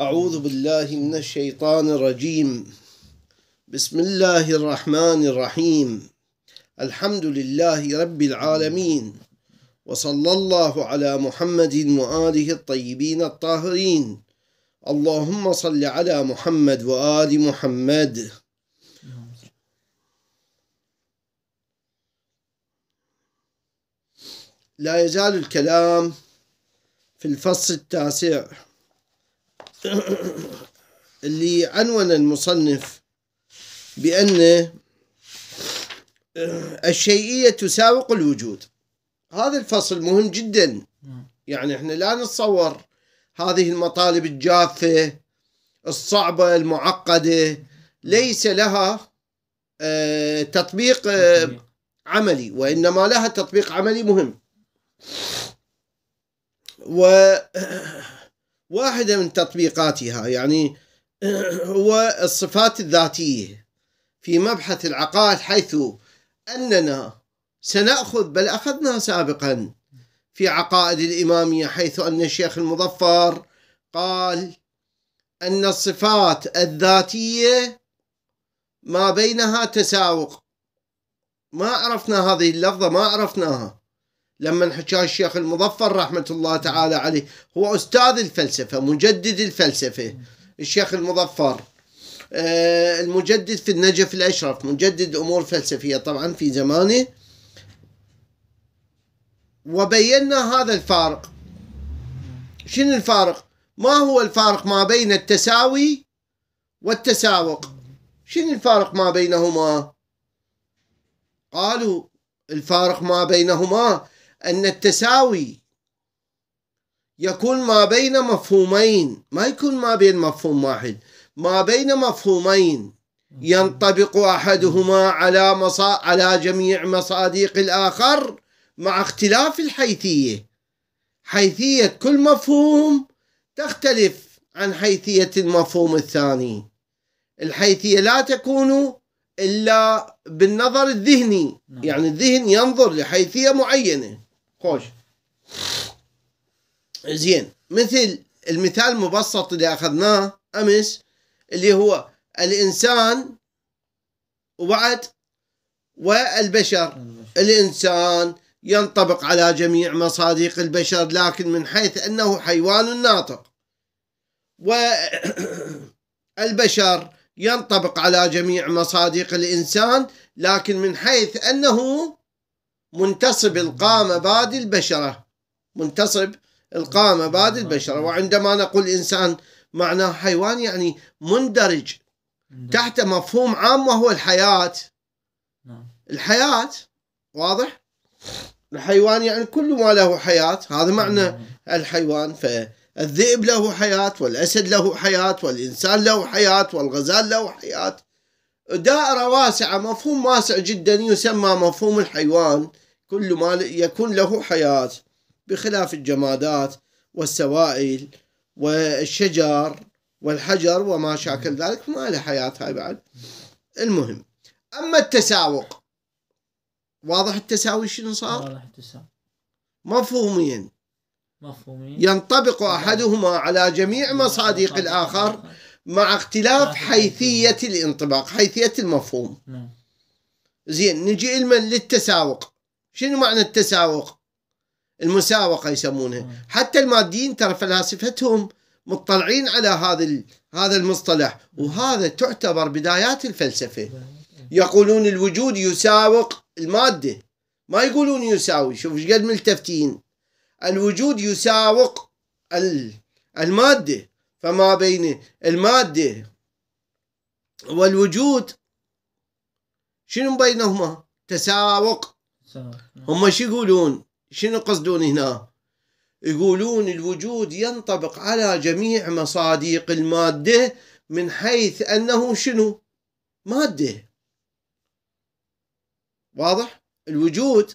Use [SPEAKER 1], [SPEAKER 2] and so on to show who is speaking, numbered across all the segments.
[SPEAKER 1] أعوذ بالله من الشيطان الرجيم بسم الله الرحمن الرحيم الحمد لله رب العالمين وصلى الله على محمد وآله الطيبين الطاهرين اللهم صل على محمد وآل محمد لا يزال الكلام في الفصل التاسع اللي عنون المصنف بأن آه، الشيئية تساوق الوجود هذا الفصل مهم جدا يعني احنا لا نتصور هذه المطالب الجافة الصعبة المعقدة ليس لها آه، آه، تطبيق عملي وإنما لها تطبيق عملي مهم و واحدة من تطبيقاتها يعني هو الصفات الذاتية في مبحث العقائد حيث أننا سنأخذ بل أخذنا سابقا في عقائد الإمامية حيث أن الشيخ المظفر قال أن الصفات الذاتية ما بينها تساوق ما عرفنا هذه اللفظة ما عرفناها لما حكى الشيخ المظفر رحمة الله تعالى عليه هو أستاذ الفلسفة مجدد الفلسفة الشيخ المظفر آه، المجدد في النجف الأشرف مجدد أمور فلسفية طبعا في زمانه وبينا هذا الفارق شنو الفارق ما هو الفارق ما بين التساوي والتساوق شنو الفارق ما بينهما قالوا الفارق ما بينهما أن التساوي يكون ما بين مفهومين ما يكون ما بين مفهوم واحد ما بين مفهومين ينطبق أحدهما على مصا... على جميع مصادق الآخر مع اختلاف الحيثية حيثية كل مفهوم تختلف عن حيثية المفهوم الثاني الحيثية لا تكون إلا بالنظر الذهني نعم. يعني الذهن ينظر لحيثية معينة خوش زين مثل المثال المبسط اللي اخذناه امس اللي هو الانسان وبعد والبشر الانسان ينطبق على جميع مصادق البشر لكن من حيث انه حيوان ناطق والبشر ينطبق على جميع مصادق الانسان لكن من حيث انه منتصب القامة باد البشرة منتصب القامة باد البشرة وعندما نقول إنسان معناه حيوان يعني مندرج تحت مفهوم عام وهو الحياة نعم. الحياة واضح الحيوان يعني كل ما له حياة هذا معنى نعم. الحيوان فالذئب له حياة والأسد له حياة والإنسان له حياة والغزال له حياة دائرة واسعة مفهوم واسع جدا يسمى مفهوم الحيوان كل ما يكون له حياة بخلاف الجمادات والسوائل والشجر والحجر وما شاكل ذلك ما له حياة هاي بعد المهم أما التساوق واضح التساوي شنو صار؟ واضح التساوي مفهوميا مفهوميا ينطبق أحدهما على جميع مصادق الآخر مع اختلاف آه، حيثية الانطباق حيثية المفهوم نعم. زين نجي علما للتساوق شنو معنى التساوق المساوقة يسمونها نعم. حتى الماديين ترى فلاسفتهم مطلعين على هذا هذا المصطلح نعم. وهذا تعتبر بدايات الفلسفة نعم. يقولون الوجود يساوق المادة ما يقولون يساوي شوف ايش قد ملتفتين الوجود يساوق المادة فما بين المادة والوجود شنو بينهما تساوق نعم. هم شو يقولون شنو قصدون هنا يقولون الوجود ينطبق على جميع مصادق المادة من حيث أنه شنو مادة واضح الوجود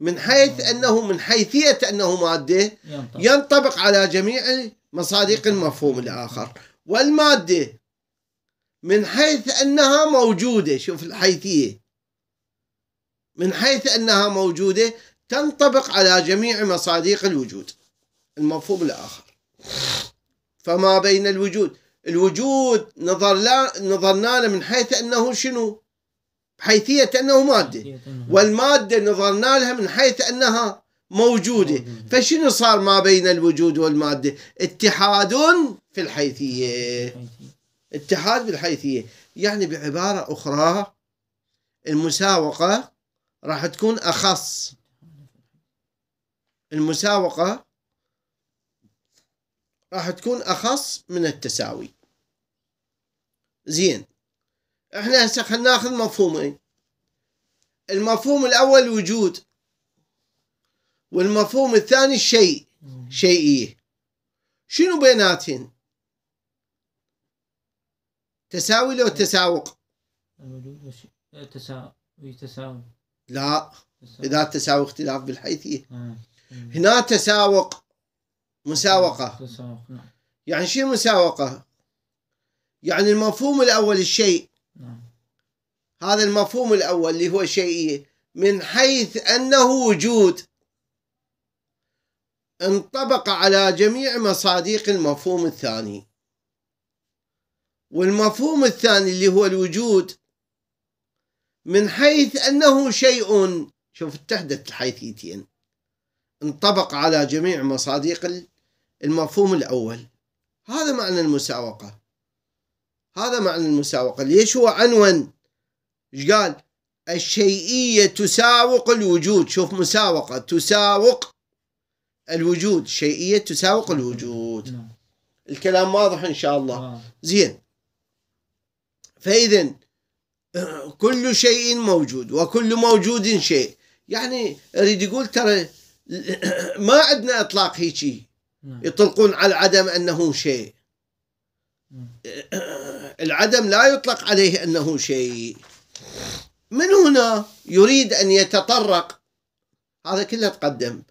[SPEAKER 1] من حيث نعم. أنه من حيثية أنه مادة ينطبق على جميع مصادق المفهوم الآخر والمادة من حيث أنها موجودة شوف الحيثية من حيث أنها موجودة تنطبق على جميع مصادق الوجود المفهوم الآخر فما بين الوجود الوجود نظر لا نظرنا له من حيث أنه شنو حيثية أنه مادة والمادة نظرنا لها من حيث أنها موجودة فشنو صار ما بين الوجود والمادة اتحاد في الحيثية اتحاد في الحيثية يعني بعبارة أخرى المساوقة راح تكون أخص المساوقة راح تكون أخص من التساوي زين احنا هسه خلينا ناخذ مفهومين المفهوم الأول وجود والمفهوم الثاني الشيء شيئية شنو بيناتهن تساوي لو تساوق الوجود إيه، تساوي إيه، تساوي لا تساوي. إذا تساوي اختلاف بالحيثية آه. هنا تساوق مساوقة تساوق. نعم. يعني شنو مساوقة يعني المفهوم الأول الشيء نعم. هذا المفهوم الأول اللي هو شيئية من حيث أنه وجود انطبق على جميع مصادق المفهوم الثاني والمفهوم الثاني اللي هو الوجود من حيث أنه شيء شوف اتحدت الحيثيتين انطبق على جميع مصادق المفهوم الأول هذا معنى المساوقة هذا معنى المساوقة ليش هو عنون ايش قال الشيئية تساوق الوجود شوف مساوقة تساوق الوجود شيئية تساوق نعم. الوجود نعم. الكلام واضح إن شاء الله نعم. زين فإذا كل شيء موجود وكل موجود شيء يعني أريد يقول ترى ما عندنا إطلاق هيجي يطلقون على العدم أنه شيء العدم لا يطلق عليه أنه شيء من هنا يريد أن يتطرق هذا كله تقدم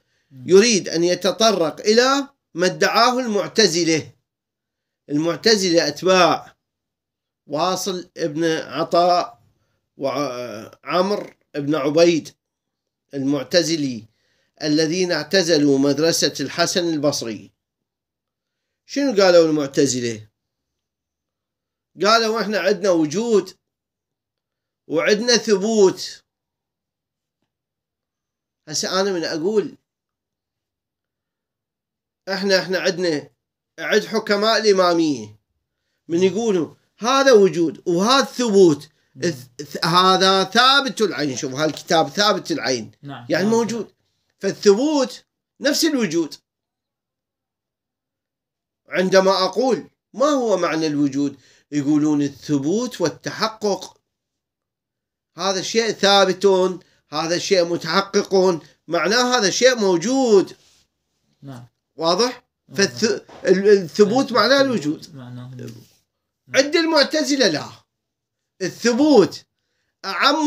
[SPEAKER 1] يريد أن يتطرق إلى ما ادعاه المعتزلة المعتزلة أتباع واصل ابن عطاء وعمر ابن عبيد المعتزلي الذين اعتزلوا مدرسة الحسن البصري شنو قالوا المعتزلة قالوا احنا عندنا وجود وعندنا ثبوت هسه انا من اقول احنا احنا عندنا عند حكماء الاماميه من يقولوا هذا وجود وهذا ثبوت هذا ثابت العين شوف هالكتاب ثابت العين نعم. يعني نعم. موجود فالثبوت نفس الوجود عندما اقول ما هو معنى الوجود يقولون الثبوت والتحقق هذا شيء ثابت هذا شيء متحقق معناه هذا شيء موجود نعم واضح؟ آه. فالثبوت آه. معناه الوجود آه. عند المعتزلة لا الثبوت أعم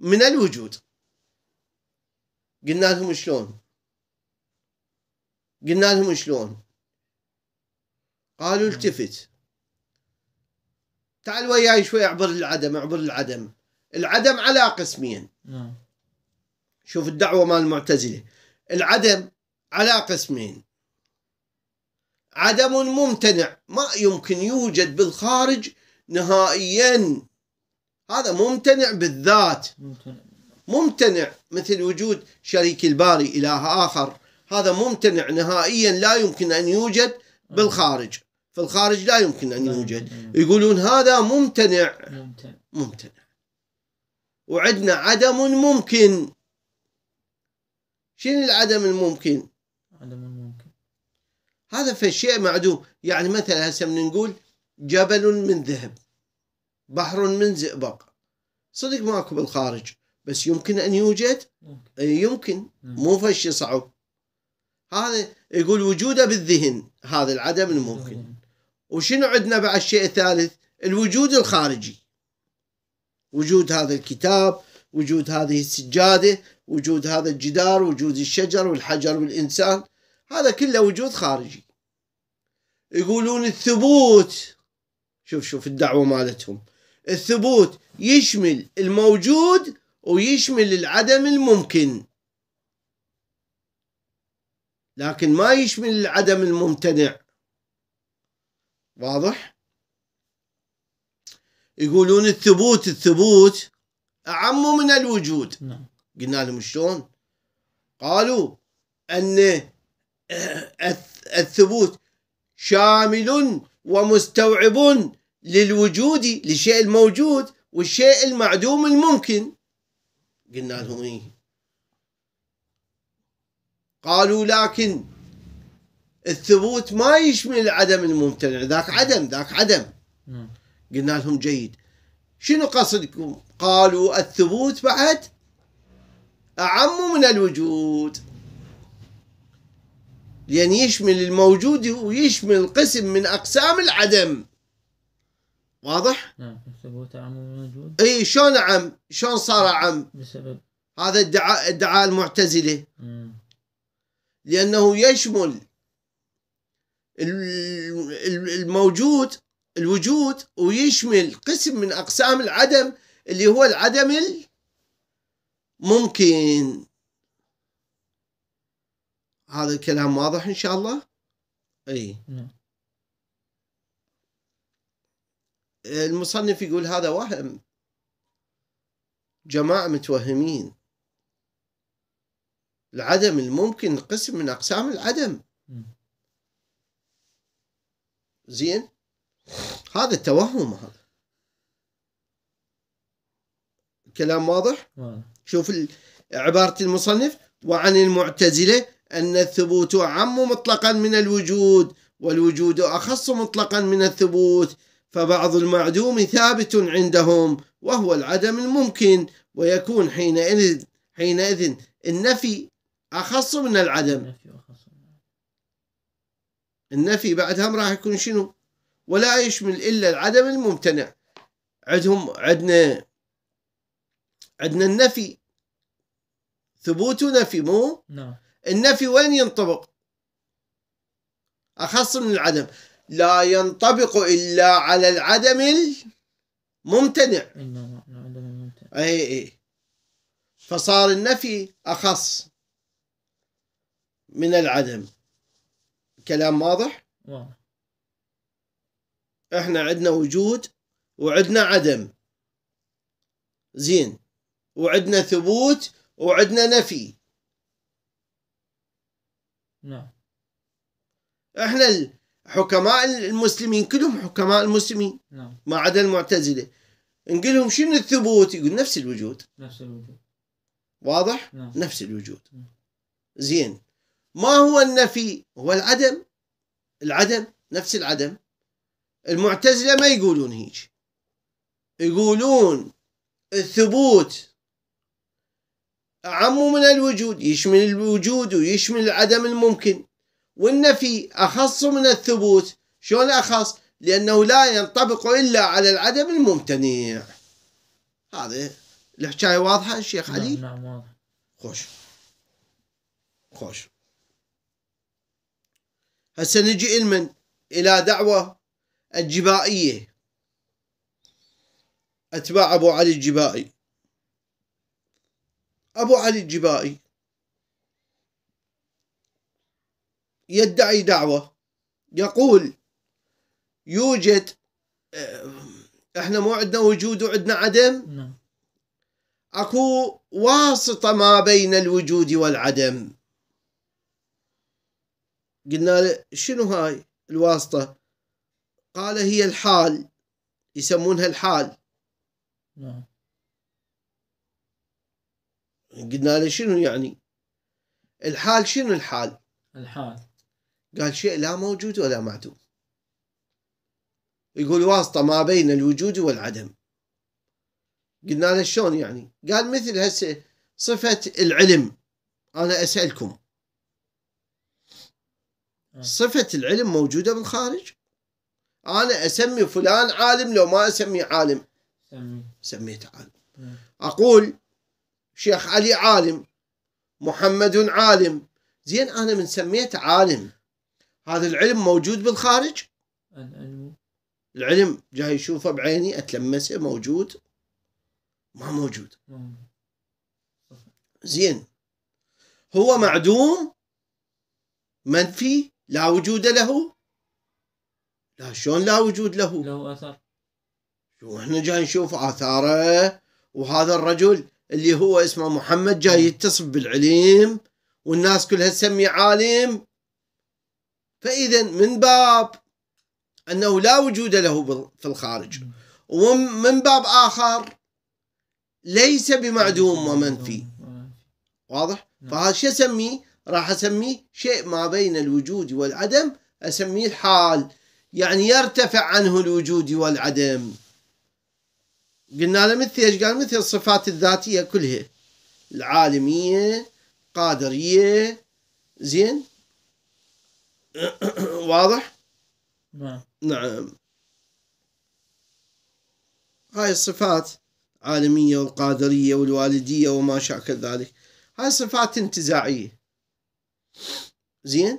[SPEAKER 1] من الوجود قلنا لهم شلون قلنا لهم شلون قالوا التفت تعال وياي شوي اعبر العدم اعبر العدم العدم على قسمين شوف الدعوة مال المعتزلة العدم على قسمين عدم ممتنع ما يمكن يوجد بالخارج نهائيا هذا ممتنع بالذات ممتنع مثل وجود شريك الباري إله آخر هذا ممتنع نهائيا لا يمكن أن يوجد بالخارج في الخارج لا يمكن أن يوجد يقولون هذا ممتنع ممتنع وعندنا عدم ممكن شنو العدم الممكن عدم هذا فشيء معدوم يعني مثلا هسه نقول جبل من ذهب بحر من زئبق صدق ماكو بالخارج بس يمكن ان يوجد إيه، يمكن مو فشي صعب هذا يقول وجوده بالذهن هذا العدم الممكن وشنو عندنا بعد الشيء الثالث الوجود الخارجي وجود هذا الكتاب وجود هذه السجاده وجود هذا الجدار وجود الشجر والحجر والانسان هذا كله وجود خارجي يقولون الثبوت شوف شوف الدعوة مالتهم الثبوت يشمل الموجود ويشمل العدم الممكن لكن ما يشمل العدم الممتنع واضح يقولون الثبوت الثبوت أعم من الوجود نعم. قلنا لهم شلون قالوا أن آه، الثبوت شامل ومستوعب للوجود للشيء الموجود والشيء المعدوم الممكن قلنا لهم إيه قالوا لكن الثبوت ما يشمل عدم الممتنع ذاك عدم ذاك عدم قلنا لهم جيد شنو قصدكم قالوا الثبوت بعد أعم من الوجود لأن يشمل الموجود ويشمل قسم من أقسام العدم واضح؟ نعم ثبوت عم الموجود اي شلون عم؟ شلون صار عم؟ بسبب هذا ادعاء ادعاء المعتزلة مم. لأنه يشمل الموجود الوجود ويشمل قسم من أقسام العدم اللي هو العدم الممكن هذا الكلام واضح ان شاء الله اي نعم. المصنف يقول هذا وهم جماعة متوهمين العدم الممكن قسم من أقسام العدم نعم. زين هذا التوهم هذا الكلام واضح شوف عبارة المصنف وعن المعتزلة أن الثبوت أعم مطلقا من الوجود والوجود أخص مطلقا من الثبوت فبعض المعدوم ثابت عندهم وهو العدم الممكن ويكون حينئذ حينئذ النفي أخص من العدم النفي بعدهم راح يكون شنو ولا يشمل إلا العدم الممتنع عندهم عندنا عندنا النفي ثبوت نفي مو نعم النفي وين ينطبق أخص من العدم لا ينطبق إلا على العدم الممتنع أي أي فصار النفي أخص من العدم كلام واضح؟ واضح احنا عندنا وجود وعندنا عدم زين وعندنا ثبوت وعندنا نفي نعم احنا حكماء المسلمين كلهم حكماء المسلمين نعم ما عدا المعتزله نقول لهم شنو الثبوت يقول نفس الوجود نفس الوجود واضح نعم. نفس الوجود نعم. زين ما هو النفي هو العدم العدم نفس العدم المعتزله ما يقولون هيك يقولون الثبوت أعم من الوجود يشمل الوجود ويشمل عدم الممكن والنفي أخص من الثبوت شلون أخص لأنه لا ينطبق إلا على العدم الممتنع هذا الحكاية واضحة الشيخ نعم، علي نعم واضح خوش خوش هسه نجي علما إلى دعوة الجبائية أتباع أبو علي الجبائي أبو علي الجبائي يدعي دعوة يقول يوجد آه، احنا مو عندنا وجود وعندنا عدم نعم. اكو واسطة ما بين الوجود والعدم قلنا له شنو هاي الواسطة قال هي الحال يسمونها الحال نعم قلنا له شنو يعني الحال شنو الحال الحال قال شيء لا موجود ولا معدوم يقول واسطة ما بين الوجود والعدم قلنا له شلون يعني قال مثل هسه صفة العلم أنا أسألكم آه. صفة العلم موجودة بالخارج أنا أسمي فلان عالم لو ما أسمي عالم سميته عالم آه. أقول شيخ علي عالم محمد عالم زين أنا من سميت عالم هذا العلم موجود بالخارج العلم العلم جاي يشوفه بعيني أتلمسه موجود ما موجود نعم. زين هو معدوم منفي لا وجود له لا شلون لا وجود له له اثر شو احنا جاي نشوف اثاره وهذا الرجل اللي هو اسمه محمد جاي يتصف بالعليم والناس كلها تسميه عالم فإذا من باب أنه لا وجود له في الخارج ومن باب آخر ليس بمعدوم ومنفي واضح؟ نعم. فهذا شو أسميه؟ راح أسميه شيء ما بين الوجود والعدم أسميه حال يعني يرتفع عنه الوجود والعدم قلنا له مثل ايش قال مثل الصفات الذاتيه كلها العالميه قادريه زين واضح نعم نعم هاي الصفات عالمية والقادرية والوالدية وما شاكل ذلك هاي صفات انتزاعية زين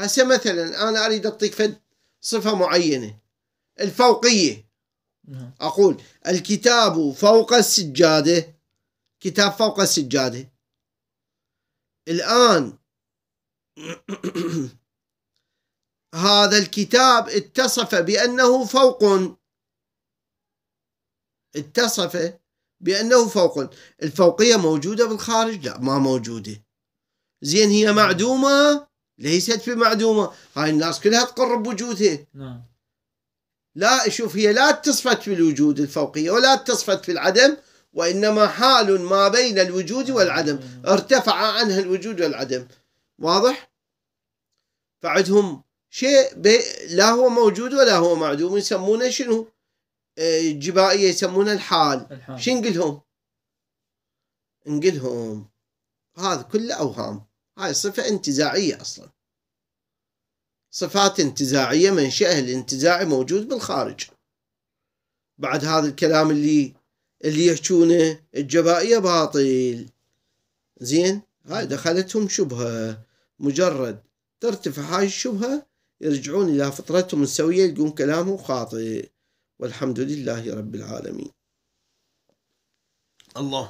[SPEAKER 1] هسه مثلا أنا أريد أعطيك فد صفة معينة الفوقية نعم. أقول الكتاب فوق السجادة كتاب فوق السجادة الآن هذا الكتاب اتصف بأنه فوق اتصف بأنه فوق الفوقية موجودة بالخارج لا ما موجودة زين هي نعم. معدومة ليست بمعدومة هاي الناس كلها تقرب وجودها نعم لا شوف هي لا اتصفت في الوجود الفوقية ولا اتصفت في العدم وإنما حال ما بين الوجود والعدم آه. ارتفع عنها الوجود والعدم واضح؟ فعدهم شيء بي لا هو موجود ولا هو معدوم يسمونه شنو؟ آه، جبائية يسمونه الحال, الحال. شو نقلهم؟ نقلهم هذا كله أوهام هاي صفة انتزاعية أصلا صفات انتزاعية منشأه الانتزاعي موجود بالخارج بعد هذا الكلام اللي اللي يحجونه الجبائية باطل زين هاي دخلتهم شبهة مجرد ترتفع هاي الشبهة يرجعون إلى فطرتهم السوية يلقون كلامه خاطئ والحمد لله رب العالمين اللهم